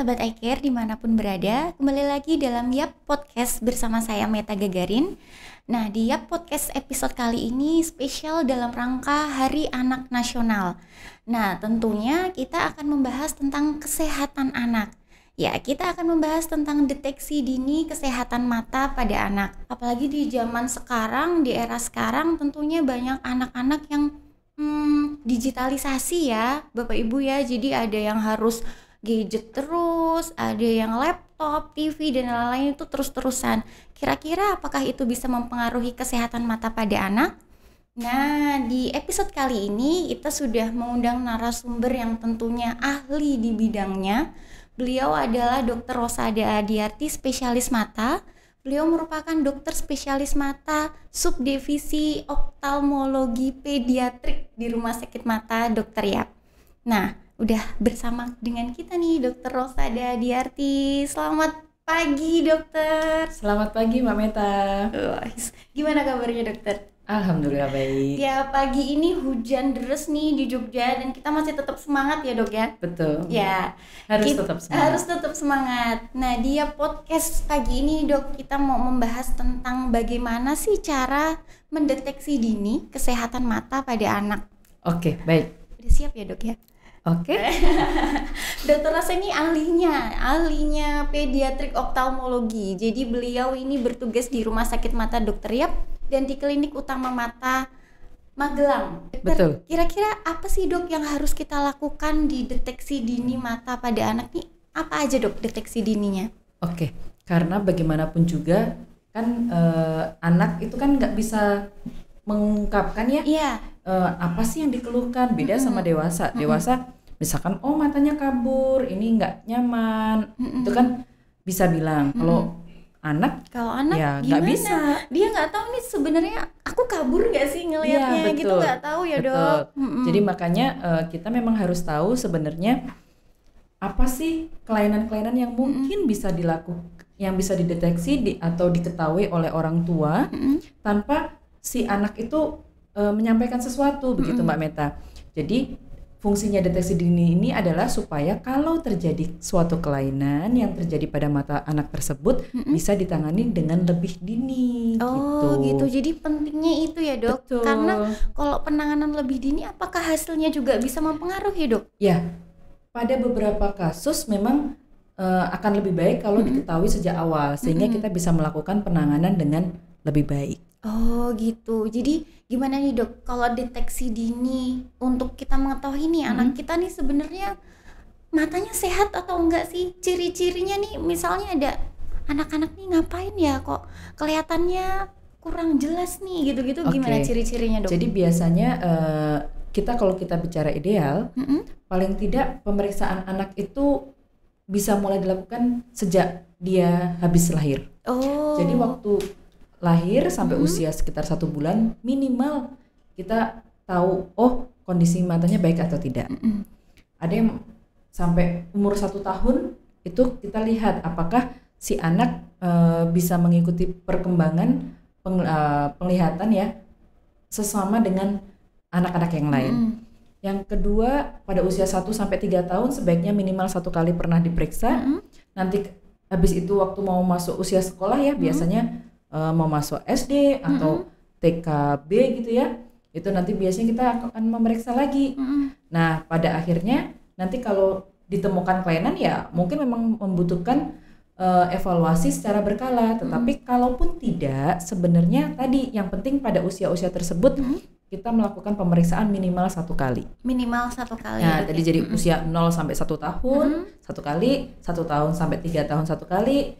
sahabat iCare dimanapun berada, kembali lagi dalam Yap Podcast bersama saya Meta Gagarin. Nah, di Yap Podcast episode kali ini spesial dalam rangka Hari Anak Nasional. Nah, tentunya kita akan membahas tentang kesehatan anak. Ya, kita akan membahas tentang deteksi dini kesehatan mata pada anak. Apalagi di zaman sekarang, di era sekarang tentunya banyak anak-anak yang hmm, digitalisasi ya, Bapak Ibu ya. Jadi ada yang harus gadget terus, ada yang laptop, TV dan lain-lain itu terus-terusan. Kira-kira apakah itu bisa mempengaruhi kesehatan mata pada anak? Nah, di episode kali ini kita sudah mengundang narasumber yang tentunya ahli di bidangnya. Beliau adalah Dr. Rosada Adiarti, spesialis mata. Beliau merupakan dokter spesialis mata subdivisi oftalmologi pediatrik di Rumah Sakit Mata Dr. Yap. Nah, udah bersama dengan kita nih Dokter Rosada Diarti. Selamat pagi dokter. Selamat pagi Mbak Meta. gimana kabarnya dokter? Alhamdulillah baik. Ya pagi ini hujan deras nih di Jogja dan kita masih tetap semangat ya dok ya. Betul. Ya harus kita, tetap semangat. Harus tetap semangat. Nah dia podcast pagi ini dok kita mau membahas tentang bagaimana sih cara mendeteksi dini kesehatan mata pada anak. Oke baik. Udah siap ya dok ya? Oke. Okay. Dokter Rasa ini ahlinya, ahlinya pediatrik oftalmologi. Jadi beliau ini bertugas di Rumah Sakit Mata dokter Yap dan di Klinik Utama Mata Magelang. Betul. Kira-kira apa sih dok yang harus kita lakukan di deteksi dini mata pada anak ini? Apa aja dok deteksi dininya? Oke, okay. karena bagaimanapun juga kan eh, anak itu kan nggak bisa mengungkapkan ya. Iya uh, apa sih yang dikeluhkan beda mm -hmm. sama dewasa dewasa mm -hmm. misalkan oh matanya kabur ini nggak nyaman mm -hmm. itu kan bisa bilang kalau anak kalau anak ya nggak bisa dia nggak tahu nih sebenarnya aku kabur nggak sih ngelihatnya ya, gitu nggak tahu ya betul. dok mm jadi makanya uh, kita memang harus tahu sebenarnya apa sih kelainan-kelainan yang mungkin bisa dilakukan yang bisa dideteksi di, atau diketahui oleh orang tua mm -hmm. tanpa si anak itu Eh, menyampaikan sesuatu begitu mm -hmm. Mbak Meta. Jadi fungsinya deteksi dini ini adalah supaya kalau terjadi suatu kelainan yang terjadi pada mata anak tersebut mm -hmm. bisa ditangani dengan lebih dini. Oh gitu. gitu. Jadi pentingnya itu ya dok. Betul. Karena kalau penanganan lebih dini, apakah hasilnya juga bisa mempengaruhi dok? Ya. Pada beberapa kasus memang uh, akan lebih baik kalau mm -hmm. diketahui sejak awal sehingga mm -hmm. kita bisa melakukan penanganan dengan lebih baik. Oh gitu. Jadi gimana nih dok? Kalau deteksi dini untuk kita mengetahui nih hmm. anak kita nih sebenarnya matanya sehat atau enggak sih? Ciri-cirinya nih misalnya ada anak-anak nih ngapain ya kok kelihatannya kurang jelas nih gitu-gitu okay. gimana ciri-cirinya dok? Jadi biasanya uh, kita kalau kita bicara ideal, -hmm. paling tidak pemeriksaan anak itu bisa mulai dilakukan sejak dia habis lahir. Oh. Jadi waktu lahir sampai hmm. usia sekitar satu bulan minimal kita tahu oh kondisi matanya baik atau tidak. Hmm. Ada yang sampai umur satu tahun itu kita lihat apakah si anak e, bisa mengikuti perkembangan peng, e, penglihatan ya sesama dengan anak-anak yang lain. Hmm. Yang kedua, pada usia 1 sampai tiga tahun sebaiknya minimal satu kali pernah diperiksa. Mm -hmm. Nanti habis itu waktu mau masuk usia sekolah ya mm -hmm. biasanya uh, mau masuk SD atau mm -hmm. TKB gitu ya itu nanti biasanya kita akan memeriksa lagi. Mm -hmm. Nah pada akhirnya nanti kalau ditemukan kelainan ya mungkin memang membutuhkan uh, evaluasi secara berkala. Tetapi mm -hmm. kalaupun tidak sebenarnya tadi yang penting pada usia-usia tersebut mm -hmm. kita melakukan pemeriksaan minimal satu kali. Minimal satu kali. Nah tadi jadi mm -hmm. usia 0 sampai satu tahun mm -hmm. satu kali, satu tahun sampai tiga tahun satu kali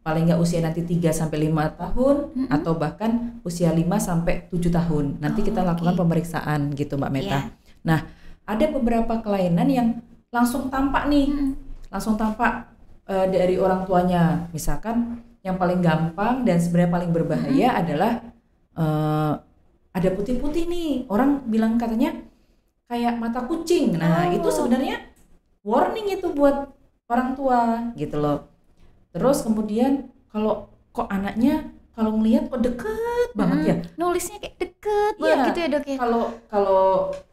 paling nggak usia nanti 3 sampai 5 tahun mm -hmm. atau bahkan usia 5 sampai 7 tahun. Nanti oh, kita lakukan okay. pemeriksaan gitu Mbak Meta. Yeah. Nah, ada beberapa kelainan yang langsung tampak nih. Mm. Langsung tampak uh, dari orang tuanya. Misalkan yang paling gampang dan sebenarnya paling berbahaya mm. adalah uh, ada putih-putih nih. Orang bilang katanya kayak mata kucing. Nah, oh. itu sebenarnya warning itu buat orang tua gitu loh terus kemudian kalau kok anaknya kalau ngelihat kok deket banget ya. hmm, ya nulisnya kayak deket iya, banget gitu ya dok ya kalau kalau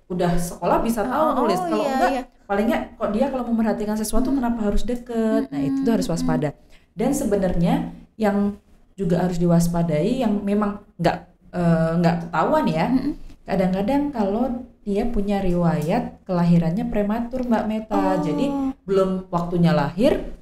udah sekolah bisa tahu oh, oh nulis kalau iya, enggak iya. paling kok dia kalau memperhatikan sesuatu hmm. kenapa harus deket nah itu tuh harus hmm, hmm, hmm. waspada dan sebenarnya yang juga harus diwaspadai yang memang nggak eh, nggak uh, ketahuan ya kadang-kadang kalau dia punya riwayat kelahirannya prematur mbak Meta oh. jadi belum waktunya lahir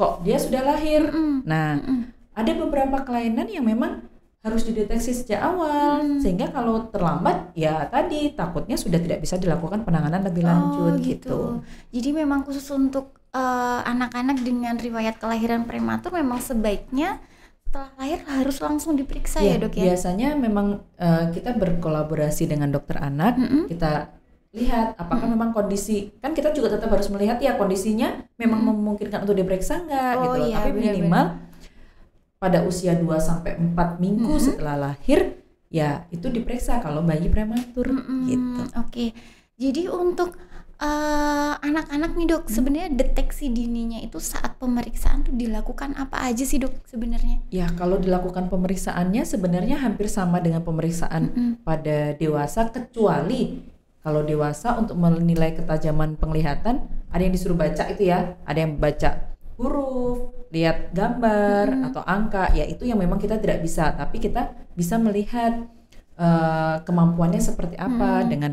kok dia sudah lahir. Mm. Nah, mm. ada beberapa kelainan yang memang harus dideteksi sejak awal mm. sehingga kalau terlambat ya tadi takutnya sudah tidak bisa dilakukan penanganan lebih lanjut oh, gitu. gitu. Jadi memang khusus untuk eh, anak-anak uh, dengan riwayat kelahiran prematur memang sebaiknya setelah lahir harus langsung diperiksa ya, ya dok ya. Biasanya memang uh, kita berkolaborasi dengan dokter anak, mm -hmm. kita lihat apakah hmm. memang kondisi kan kita juga tetap harus melihat ya kondisinya memang hmm. memungkinkan untuk diperiksa enggak oh, gitu iya, tapi bener, minimal pada usia 2 sampai 4 minggu hmm. setelah lahir ya itu diperiksa kalau bayi prematur hmm. gitu. Oke. Okay. Jadi untuk eh, anak-anak uh, nih dok, hmm. sebenarnya deteksi dininya itu saat pemeriksaan tuh dilakukan apa aja sih dok sebenarnya? Ya kalau dilakukan pemeriksaannya sebenarnya hampir sama dengan pemeriksaan hmm. pada dewasa kecuali kalau dewasa untuk menilai ketajaman penglihatan, ada yang disuruh baca itu ya, ada yang baca huruf, lihat gambar hmm. atau angka, ya itu yang memang kita tidak bisa, tapi kita bisa melihat uh, kemampuannya seperti apa hmm. dengan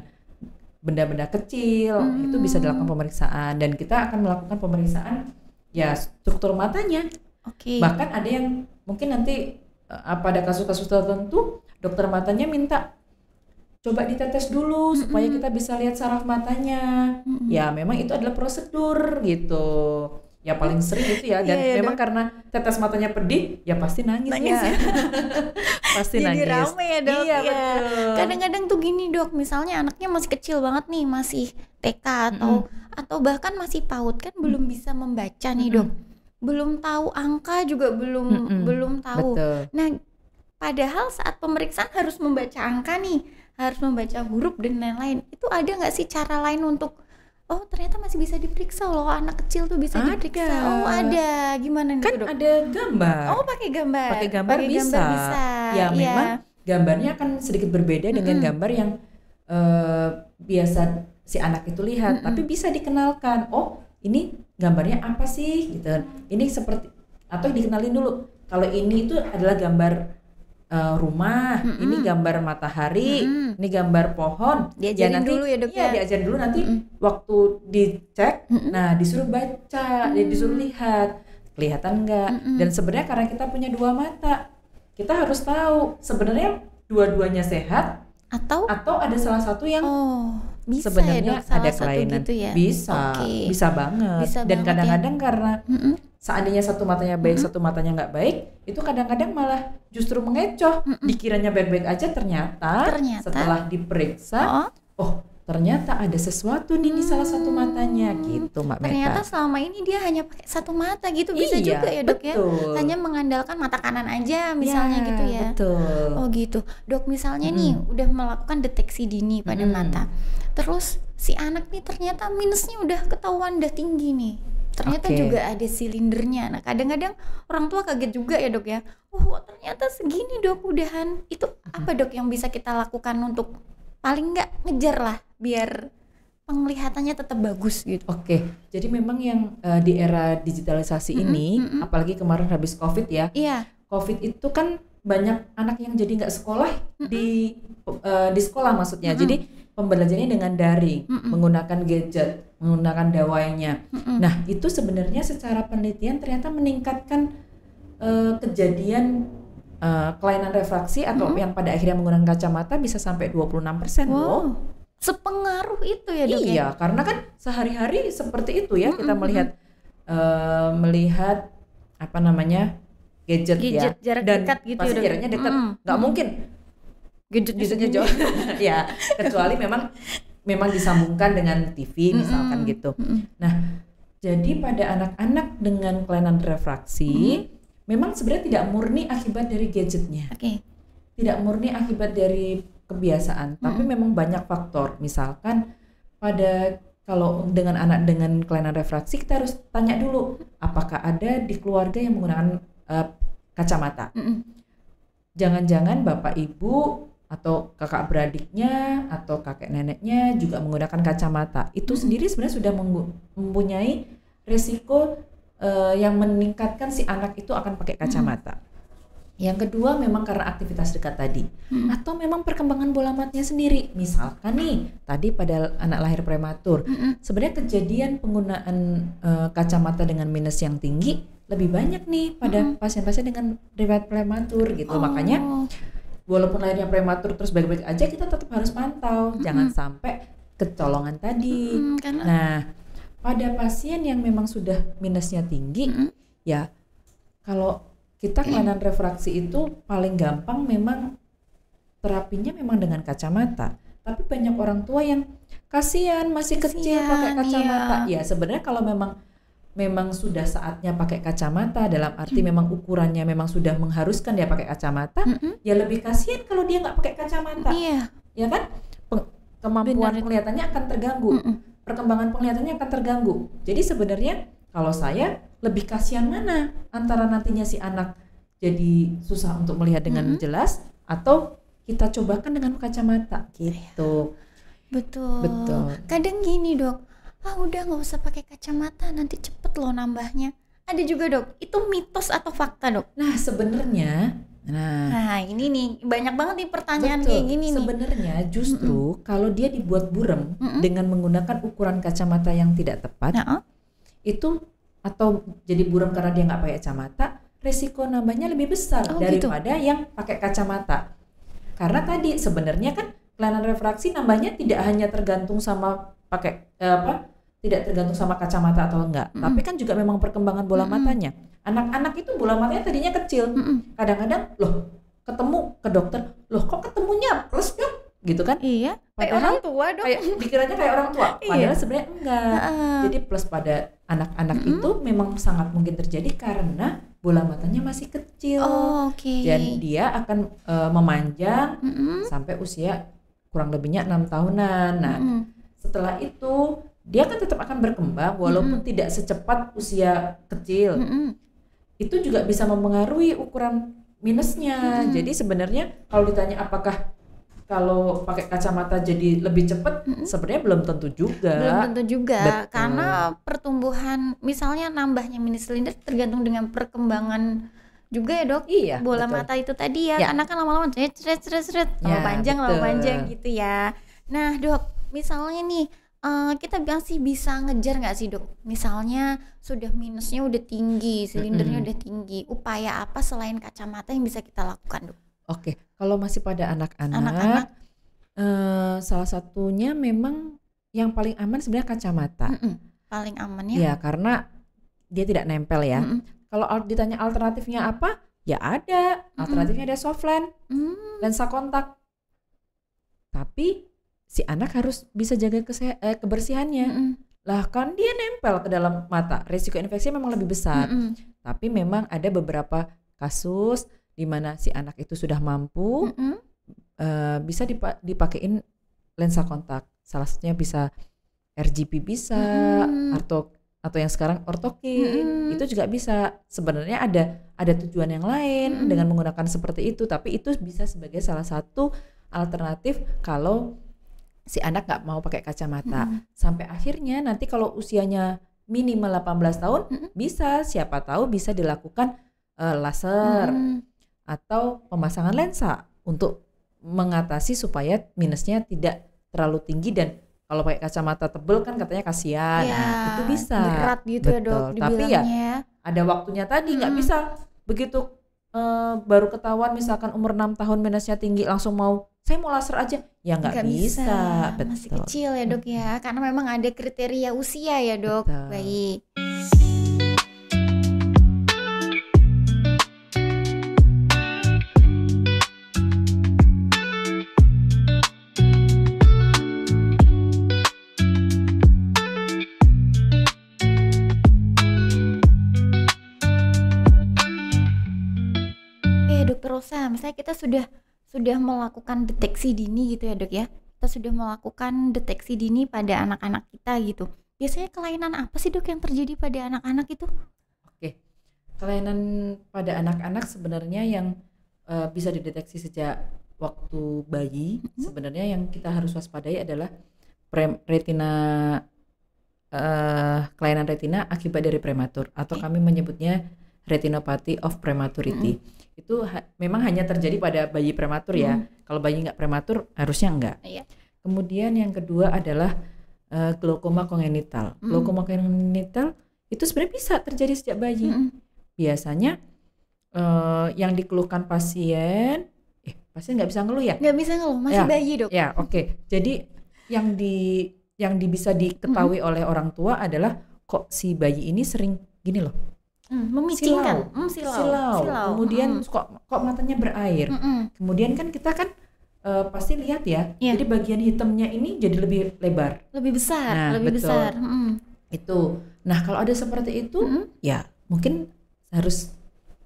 benda-benda kecil, hmm. itu bisa dilakukan pemeriksaan dan kita akan melakukan pemeriksaan ya struktur matanya. Oke. Okay. Bahkan ada yang mungkin nanti apa eh, ada kasus-kasus tertentu dokter matanya minta coba ditetes dulu supaya kita bisa lihat saraf matanya. Ya, memang itu adalah prosedur gitu. Ya paling sering gitu ya dan yeah, yeah, memang dok. karena tetes matanya pedih, ya pasti nangis, ya. nangis ya. ya. pasti Jadi nangis. rame ya, Dok. Iya, ya. betul. Kadang-kadang tuh gini, Dok, misalnya anaknya masih kecil banget nih, masih TK atau mm atau bahkan masih PAUD kan mm belum bisa membaca nih, Dok. Belum tahu angka juga belum mm-hmm. belum tahu. Betul. Nah, padahal saat pemeriksaan harus membaca angka nih harus membaca huruf dan lain-lain itu ada nggak sih cara lain untuk oh ternyata masih bisa diperiksa loh anak kecil tuh bisa ada. diperiksa oh ada gimana nih kan dok? ada gambar oh pakai gambar pakai gambar, bisa. gambar bisa ya, ya gambarnya akan sedikit berbeda dengan -hmm. gambar yang uh, biasa si anak itu lihat -hmm. tapi bisa dikenalkan oh ini gambarnya apa sih gitu ini seperti atau dikenalin dulu kalau ini itu adalah gambar uh, rumah, mm -mm. ini gambar matahari, mm -mm. ini gambar pohon. Diajarin ya nanti, dulu ya dok iya, ya. diajarin dulu nanti mm -mm. waktu dicek, mm -mm. nah disuruh baca, mm -mm. disuruh lihat, kelihatan nggak? Mm -mm. Dan sebenarnya karena kita punya dua mata, kita harus tahu sebenarnya dua-duanya sehat atau atau ada salah satu yang oh bisa ya, sebenarnya ya ada kelainan gitu ya? bisa okay. bisa banget bisa dan ya. kadang-kadang ya? karena mm -mm. seandainya satu matanya baik mm -mm. satu matanya nggak baik itu kadang-kadang malah justru mengecoh mm -mm. dikiranya baik-baik aja ternyata, ternyata setelah diperiksa oh, oh ternyata ada sesuatu nih di salah satu matanya hmm, gitu Mbak Meta. Ternyata selama ini dia hanya pakai satu mata gitu bisa iya, juga ya Dok ya? betul. ya. Hanya mengandalkan mata kanan aja iya, misalnya ya, gitu ya. Betul. Oh gitu. Dok misalnya hmm. nih udah melakukan deteksi dini pada hmm. mata. Terus si anak nih ternyata minusnya udah ketahuan udah tinggi nih ternyata okay. juga ada silindernya. Nah, kadang-kadang orang tua kaget juga ya, Dok ya. Oh, ternyata segini, Dok, udahan. Itu apa, Dok, yang bisa kita lakukan untuk paling nggak ngejar lah biar penglihatannya tetap bagus gitu. Oke, okay. jadi memang yang uh, di era digitalisasi mm -hmm, ini, mm -hmm. apalagi kemarin habis COVID ya. Iya. COVID itu kan banyak anak yang jadi nggak sekolah mm -hmm. di uh, di sekolah maksudnya. Mm -hmm. Jadi pembelajarannya dengan daring, mm -hmm. menggunakan gadget, menggunakan dawainya. Mm -hmm. Nah, itu sebenarnya secara penelitian ternyata meningkatkan uh, kejadian uh, kelainan refraksi atau mm -hmm. yang pada akhirnya menggunakan kacamata bisa sampai 26% wow. loh sepengaruh itu ya dok ya, iya karena kan sehari-hari seperti itu ya mm -hmm. kita melihat uh, melihat apa namanya gadget, ya. gadget ya jarak dan dekat gitu pasti ya, ya? jaraknya dekat mm -hmm. nggak mm -hmm. mungkin gadget gadgetnya jauh ya kecuali memang memang disambungkan dengan TV misalkan mm -hmm. gitu nah jadi pada anak-anak dengan kelainan refraksi mm -hmm. memang sebenarnya tidak murni akibat dari gadgetnya okay. tidak murni akibat dari kebiasaan, tapi memang banyak faktor. Misalkan pada kalau dengan anak dengan kelainan refraksi kita harus tanya dulu apakah ada di keluarga yang menggunakan uh, kacamata. Jangan-jangan bapak ibu atau kakak beradiknya atau kakek neneknya juga menggunakan kacamata. Itu sendiri sebenarnya sudah mempunyai resiko uh, yang meningkatkan si anak itu akan pakai kacamata. Yang kedua memang karena aktivitas dekat tadi hmm. atau memang perkembangan bola matanya sendiri. Misalkan nih tadi pada anak lahir prematur, hmm. sebenarnya kejadian penggunaan uh, kacamata dengan minus yang tinggi lebih banyak nih pada pasien pasien-pasien dengan riwayat prematur gitu. Oh. Makanya walaupun lahirnya prematur terus baik-baik aja kita tetap harus pantau, hmm. jangan sampai kecolongan tadi. Hmm, karena... Nah, pada pasien yang memang sudah minusnya tinggi hmm. ya kalau kita kelainan refraksi itu paling gampang memang terapinya memang dengan kacamata tapi banyak orang tua yang kasihan masih kecil kasian, pakai kacamata iya. ya sebenarnya kalau memang memang sudah saatnya pakai kacamata dalam arti hmm. memang ukurannya memang sudah mengharuskan dia pakai kacamata -hmm. ya lebih kasihan kalau dia nggak pakai kacamata iya. ya kan Peng kemampuan Benar. penglihatannya akan terganggu hmm. perkembangan penglihatannya akan terganggu jadi sebenarnya kalau saya lebih kasihan mana antara nantinya si anak jadi susah untuk melihat dengan mm -hmm. jelas atau kita cobakan dengan kacamata gitu. Betul. Betul. Kadang gini dok, ah udah nggak usah pakai kacamata nanti cepet loh nambahnya. Ada juga dok, itu mitos atau fakta dok? Nah sebenarnya Nah, nah ini nih banyak banget nih pertanyaan betul. kayak gini nih. Sebenarnya justru mm -mm. kalau dia dibuat burem mm -mm. dengan menggunakan ukuran kacamata yang tidak tepat, nah, oh itu atau jadi buram karena dia nggak pakai kacamata resiko nambahnya lebih besar oh, gitu. daripada gitu. yang pakai kacamata karena tadi sebenarnya kan kelainan refraksi nambahnya tidak hanya tergantung sama pakai eh, apa tidak tergantung sama kacamata atau enggak, mm tapi kan juga memang perkembangan bola mm -hmm. matanya. Anak-anak itu bola matanya tadinya kecil, kadang-kadang mm -hmm. loh ketemu ke dokter, loh kok ketemunya plus dok gitu kan iya kayak orang tua dong kayak pikirannya kayak orang tua iya. padahal iya. sebenarnya enggak uh. jadi plus pada anak-anak mm itu memang sangat mungkin terjadi karena bola matanya masih kecil oh, okay. dan dia akan uh, memanjang mm-hmm. sampai usia kurang lebihnya enam tahunan nah mm-hmm. setelah itu dia kan tetap akan berkembang walaupun mm-hmm. tidak secepat usia kecil mm-hmm. itu juga bisa mempengaruhi ukuran minusnya mm-hmm. jadi sebenarnya kalau ditanya apakah kalau pakai kacamata jadi lebih cepat mm-hmm. sebenarnya belum tentu juga. Belum tentu juga Betul. karena pertumbuhan misalnya nambahnya mini silinder tergantung dengan perkembangan juga ya dok iya, bola betul. mata itu tadi ya, ya. karena kan lama-lama ceret ceret-ceret-ceret, ya, lama ya, panjang lama panjang gitu ya nah dok misalnya nih uh, kita masih bisa ngejar nggak sih dok? Misalnya sudah minusnya udah tinggi, silindernya mm -hmm. udah tinggi, upaya apa selain kacamata yang bisa kita lakukan dok? Oke, okay. kalau masih pada anak-anak, Uh, salah satunya memang yang paling aman sebenarnya kacamata. Mm -mm. Paling aman ya? Ya karena dia tidak nempel ya. Mm -mm. Kalau ditanya alternatifnya apa? Ya ada. Alternatifnya mm -mm. ada soft lens, mm. lensa kontak. Tapi si anak harus bisa jaga eh, kebersihannya. Mm -mm. Lah kan dia nempel ke dalam mata, risiko infeksi memang lebih besar. Mm -mm. Tapi memang ada beberapa kasus di mana si anak itu sudah mampu mm -hmm. uh, bisa dipa dipakein lensa kontak salah satunya bisa RGB bisa mm -hmm. atau atau yang sekarang ortokin mm -hmm. itu juga bisa sebenarnya ada ada tujuan yang lain mm -hmm. dengan menggunakan seperti itu tapi itu bisa sebagai salah satu alternatif kalau si anak nggak mau pakai kacamata mm -hmm. sampai akhirnya nanti kalau usianya minimal 18 tahun mm -hmm. bisa siapa tahu bisa dilakukan uh, laser mm -hmm atau pemasangan lensa untuk mengatasi supaya minusnya tidak terlalu tinggi dan kalau pakai kacamata tebel kan katanya kasihan ya, nah, itu bisa berat gitu Betul. ya dok tapi ya ada waktunya tadi nggak hmm. bisa begitu eh, baru ketahuan misalkan umur 6 tahun minusnya tinggi langsung mau saya mau laser aja ya nggak bisa, bisa. Betul. masih kecil ya dok ya karena memang ada kriteria usia ya dok Betul. baik sudah sudah melakukan deteksi dini gitu ya dok ya kita sudah melakukan deteksi dini pada anak-anak kita gitu biasanya kelainan apa sih dok yang terjadi pada anak-anak itu oke kelainan pada anak-anak sebenarnya yang uh, bisa dideteksi sejak waktu bayi mm-hmm. sebenarnya yang kita harus waspadai adalah retina uh, kelainan retina akibat dari prematur atau okay. kami menyebutnya retinopati of prematurity. Mm-hmm itu ha memang hanya terjadi pada bayi prematur ya. Hmm. Kalau bayi nggak prematur harusnya nggak. Iya. Kemudian yang kedua adalah uh, eh, glaukoma kongenital. Hmm. Glaukoma kongenital itu sebenarnya bisa terjadi sejak bayi. Hmm. Biasanya uh, yang dikeluhkan pasien, eh pasien nggak bisa ngeluh ya? Nggak bisa ngeluh, masih ya, bayi dok. Ya oke. Okay. Jadi yang di yang di, bisa diketahui hmm. oleh orang tua adalah kok si bayi ini sering gini loh Hmm, memicingkan, silau. Hmm, silau. silau. silau. Kemudian hmm. kok kok matanya berair. Hmm. hmm. Kemudian kan kita kan uh, pasti lihat ya. Yeah. Jadi bagian hitamnya ini jadi lebih lebar. Lebih besar, nah, lebih betul. besar. Hmm. Itu. Nah, kalau ada seperti itu hmm. ya mungkin harus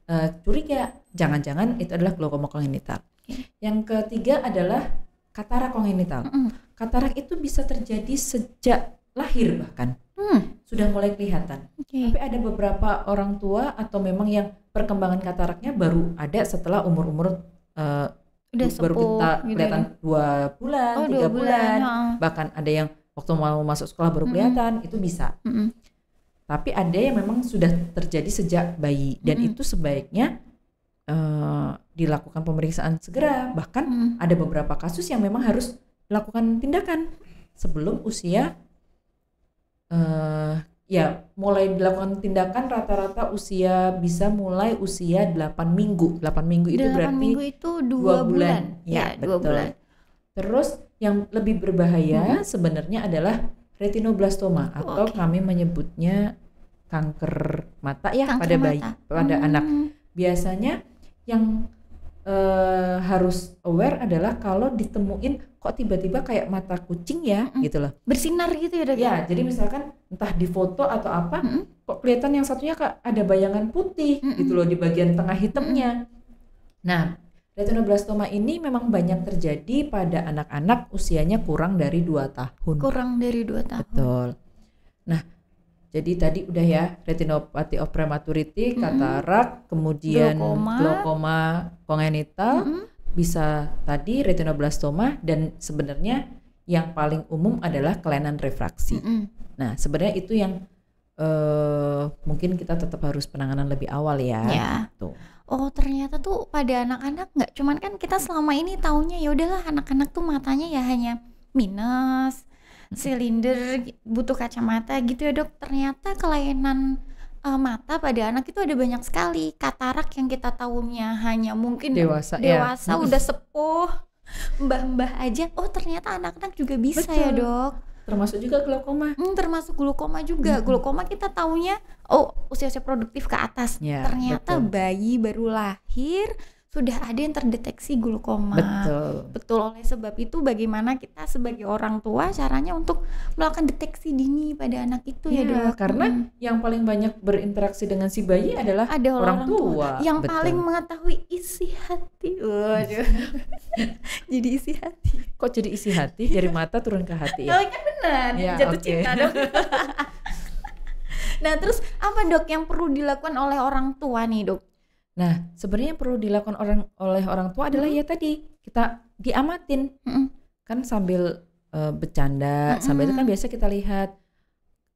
uh, curiga jangan-jangan itu adalah glaukoma kongenital. Iya. Yang ketiga adalah katarak kongenital. Mm -hmm. Katarak itu bisa terjadi sejak lahir bahkan hmm. sudah mulai kelihatan. Okay. Tapi ada beberapa orang tua atau memang yang perkembangan kataraknya baru ada setelah umur-umur uh, baru kita gitu kelihatan ya? dua bulan, oh, tiga dua bulan, bulan Nah. bahkan ada yang waktu mau masuk sekolah baru hmm. kelihatan -hmm. itu bisa. -hmm. Tapi ada yang memang sudah terjadi sejak bayi dan -hmm. itu sebaiknya uh, dilakukan pemeriksaan segera. Bahkan -hmm. ada beberapa kasus yang memang harus lakukan tindakan sebelum usia uh, ya mulai dilakukan tindakan rata-rata usia bisa mulai usia 8 minggu. 8 minggu itu 8 berarti minggu itu 2, 2 bulan. bulan. Ya, ya 2 betul. bulan. Terus yang lebih berbahaya mm hmm. sebenarnya adalah retinoblastoma oh, atau okay. kami menyebutnya kanker mata ya kanker pada mata. bayi pada hmm. anak. Biasanya yang uh, harus aware adalah kalau ditemuin kok tiba-tiba kayak mata kucing ya mm -hmm. gitu loh bersinar gitu ya dokter ya jadi misalkan entah di foto atau apa mm -hmm. kok kelihatan yang satunya kak ada bayangan putih mm -hmm. gitu loh di bagian tengah hitamnya mm -hmm. nah retinoblastoma ini memang banyak terjadi pada anak-anak usianya kurang dari 2 tahun kurang dari 2 tahun betul nah jadi tadi udah ya retinopati of prematurity, mm -hmm. katarak, kemudian glaukoma, glaukoma kongenital, mm -hmm. bisa tadi retinoblastoma dan sebenarnya yang paling umum adalah kelainan refraksi. Mm -hmm. Nah, sebenarnya itu yang uh, mungkin kita tetap harus penanganan lebih awal ya. Yeah. Tuh. Gitu. Oh ternyata tuh pada anak-anak nggak cuman kan kita selama ini taunya ya udahlah anak-anak tuh matanya ya hanya minus silinder, butuh kacamata gitu ya dok. Ternyata kelainan uh, mata pada anak itu ada banyak sekali. Katarak yang kita tahunya hanya mungkin dewasa, ya. dewasa ya. udah sepuh, mbah-mbah aja. Oh ternyata anak-anak juga bisa ya, Betul. ya dok. Termasuk juga glaukoma. Hmm, termasuk glaukoma juga. Hmm. Glaukoma kita taunya oh usia-usia produktif ke atas. Ya, ternyata betul. bayi baru lahir sudah ada yang terdeteksi glukoma. Betul. Betul. Oleh sebab itu bagaimana kita sebagai orang tua caranya untuk melakukan deteksi dini pada anak itu ya, ya dok. Karena hmm. yang paling banyak berinteraksi dengan si bayi adalah ada orang, orang tua. tua. Yang Betul. paling mengetahui isi hati. Waduh. jadi isi hati. Kok jadi isi hati? Dari mata turun ke hati ya? Oh, kan benar. Ya, Jatuh okay. cinta dong. nah terus apa dok yang perlu dilakukan oleh orang tua nih dok Nah, sebenarnya yang perlu dilakukan orang oleh orang tua adalah mm -hmm. ya tadi kita diamatin. Mm -hmm. Kan sambil uh, bercanda, mm -hmm. sambil itu kan biasa kita lihat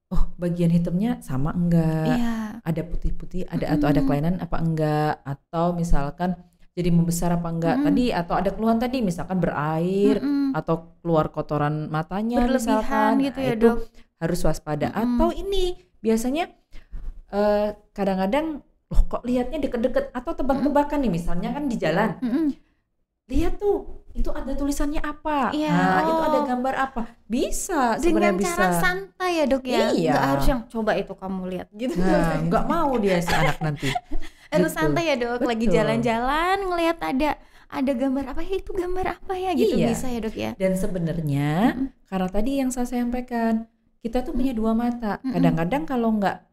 oh, bagian hitamnya sama enggak? Yeah. Ada putih-putih, ada mm -hmm. atau ada hmm. kelainan apa enggak atau misalkan jadi membesar apa enggak mm -hmm. tadi atau ada keluhan tadi misalkan berair mm -hmm. atau keluar kotoran matanya Berlebihan misalkan gitu nah, ya, itu dok. harus waspada mm -hmm. atau ini biasanya eh, kadang-kadang kadang -kadang oh kok lihatnya deket-deket atau tebak-tebakan nih misalnya kan di jalan mm lihat tuh itu ada tulisannya apa ya, nah oh. itu ada gambar apa bisa dengan cara bisa. santai ya dok ya iya. nggak harus yang coba itu kamu lihat gitu nah, nggak mau dia si anak nanti harus gitu. santai ya dok Betul. lagi jalan-jalan ngelihat ada ada gambar apa ya? itu gambar apa ya gitu iya. bisa ya dok ya dan sebenarnya mm-hmm. karena tadi yang saya sampaikan kita tuh punya dua mata kadang-kadang kalau nggak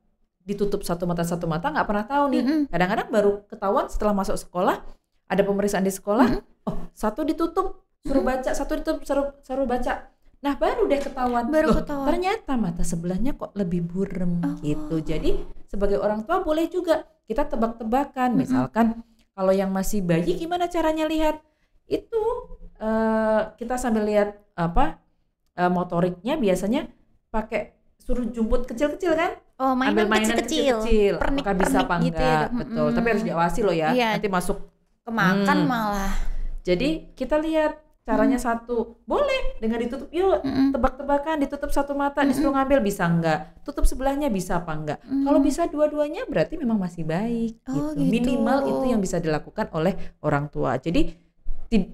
ditutup satu mata satu mata nggak pernah tahu nih. Kadang-kadang baru ketahuan setelah masuk sekolah ada pemeriksaan di sekolah, oh satu ditutup suruh baca, satu ditutup suruh suruh baca. Nah baru deh ketahuan. Baru Loh, ketahuan. Ternyata mata sebelahnya kok lebih burem oh. gitu. Jadi sebagai orang tua boleh juga kita tebak-tebakan. Misalkan kalau yang masih bayi gimana caranya lihat? Itu uh, kita sambil lihat apa uh, motoriknya biasanya pakai suruh jemput kecil-kecil kan? Oh, mainan kecil-kecil. Kecil. Pernik, Maka bisa pernik apa gitu ya, enggak? Ya. Betul. Tapi harus diawasi loh ya. Iya. Nanti masuk kemakan hmm. malah. Jadi kita lihat caranya hmm. satu. Boleh dengan ditutup yuk hmm. tebak-tebakan ditutup satu mata hmm. disuruh ngambil bisa enggak? Tutup sebelahnya bisa apa enggak? Hmm. Kalau bisa dua-duanya berarti memang masih baik oh, gitu. gitu. Minimal itu yang bisa dilakukan oleh orang tua. Jadi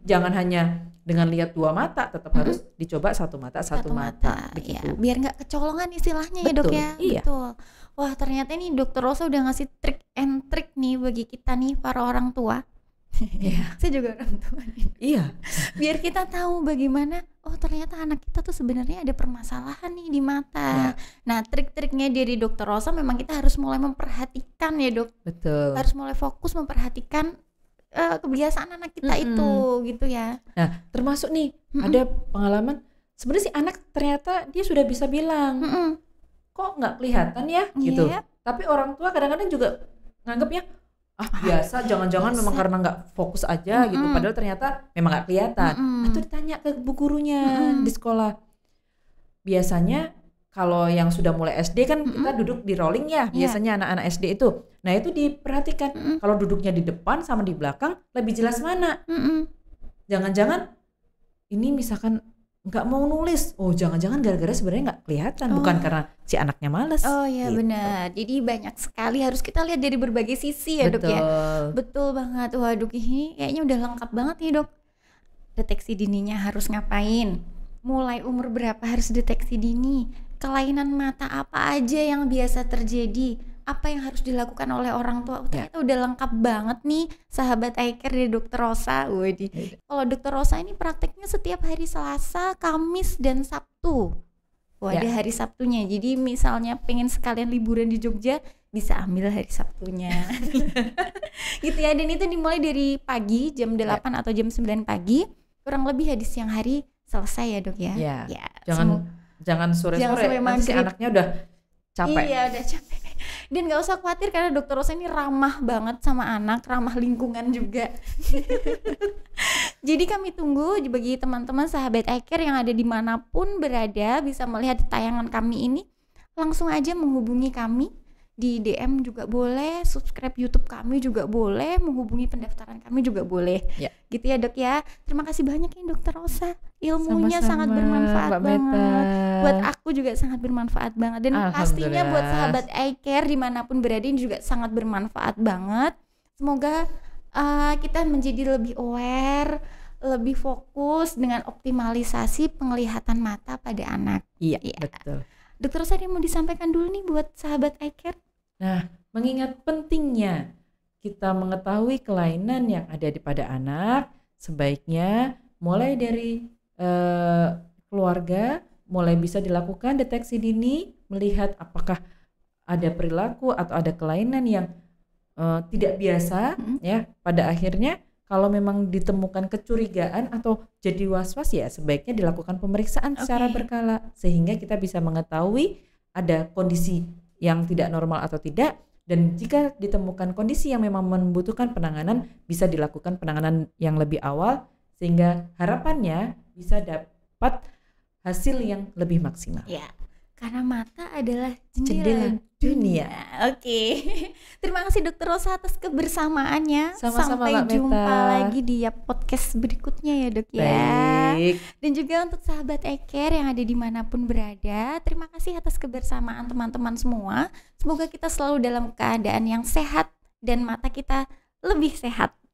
jangan hanya dengan lihat dua mata tetap hmm. harus dicoba satu mata satu, satu mata, mata begitu. Iya. Ya, biar nggak kecolongan istilahnya betul, ya dok ya iya. betul wah ternyata nih dokter Rosa udah ngasih trik and trik nih bagi kita nih para orang tua yeah. saya juga orang tua nih. iya biar kita tahu bagaimana oh ternyata anak kita tuh sebenarnya ada permasalahan nih di mata yeah. nah trik-triknya dari dokter Rosa memang kita harus mulai memperhatikan ya dok betul harus mulai fokus memperhatikan uh, kebiasaan anak kita -hmm. itu gitu ya. Nah, termasuk nih -hmm. ada pengalaman sebenarnya si anak ternyata dia sudah bisa bilang, -hmm. kok nggak kelihatan ya gitu. Iya. Tapi orang tua kadang-kadang juga nganggapnya ah, ah biasa, jangan-jangan memang karena nggak fokus aja -hmm. gitu. Padahal ternyata memang nggak kelihatan. Mm -hmm. Atau ditanya ke bu gurunya -hmm. di sekolah, biasanya kalau yang sudah mulai SD kan mm -hmm. kita duduk di rolling ya iya. biasanya anak-anak SD itu. Nah itu diperhatikan mm -hmm. kalau duduknya di depan sama di belakang lebih jelas mana. Jangan-jangan mm -hmm. ini misalkan nggak mau nulis, oh jangan-jangan gara-gara sebenarnya nggak kelihatan, oh. bukan karena si anaknya males. Oh iya gitu. benar. Jadi banyak sekali harus kita lihat dari berbagai sisi ya Betul. dok ya. Betul banget. Wah dok ini kayaknya udah lengkap banget nih dok. Deteksi dininya harus ngapain? Mulai umur berapa harus deteksi dini? kelainan mata apa aja yang biasa terjadi apa yang harus dilakukan oleh orang tua ya. ternyata udah lengkap banget nih sahabat Aiker dari dokter Rosa Wadi ya. kalau dokter Rosa ini prakteknya setiap hari Selasa Kamis dan Sabtu Wah, ya. ada hari Sabtunya jadi misalnya pengen sekalian liburan di Jogja bisa ambil hari Sabtunya gitu ya dan itu dimulai dari pagi jam 8 ya. atau jam 9 pagi kurang lebih habis siang hari selesai ya dok ya ya ya. jangan Semu jangan sore-sore nanti si anaknya udah capek iya udah capek dan nggak usah khawatir karena dokter Rosa ini ramah banget sama anak ramah lingkungan juga jadi kami tunggu bagi teman-teman sahabat Eker yang ada dimanapun berada bisa melihat tayangan kami ini langsung aja menghubungi kami di DM juga boleh, subscribe YouTube kami juga boleh, menghubungi pendaftaran kami juga boleh. Ya. Gitu ya, Dok ya. Terima kasih banyak ya Dokter Rosa. Ilmunya Sama-sama, sangat bermanfaat Mbak banget. Meta. Buat aku juga sangat bermanfaat banget dan pastinya buat sahabat Care dimanapun berada ini juga sangat bermanfaat banget. Semoga uh, kita menjadi lebih aware lebih fokus dengan optimalisasi penglihatan mata pada anak. Iya, ya. betul. Dokter Rosa ada yang mau disampaikan dulu nih buat sahabat Care Nah, mengingat pentingnya kita mengetahui kelainan yang ada di pada anak, sebaiknya mulai dari eh, keluarga mulai bisa dilakukan deteksi dini, melihat apakah ada perilaku atau ada kelainan yang eh, tidak biasa hmm ya. Pada akhirnya kalau memang ditemukan kecurigaan atau jadi was-was ya sebaiknya dilakukan pemeriksaan okay. secara berkala sehingga kita bisa mengetahui ada kondisi yang tidak normal atau tidak dan jika ditemukan kondisi yang memang membutuhkan penanganan bisa dilakukan penanganan yang lebih awal sehingga harapannya bisa dapat hasil yang lebih maksimal. Ya, karena mata adalah jendela, jendela dunia. Iya, oke. Okay. Terima kasih Dokter Rosa atas kebersamaannya. Sama-sama Sampai Mbak jumpa Meta. lagi di ya podcast berikutnya ya dok ya. Baik. Dan juga untuk sahabat Eker yang ada dimanapun berada, terima kasih atas kebersamaan teman-teman semua. Semoga kita selalu dalam keadaan yang sehat dan mata kita lebih sehat.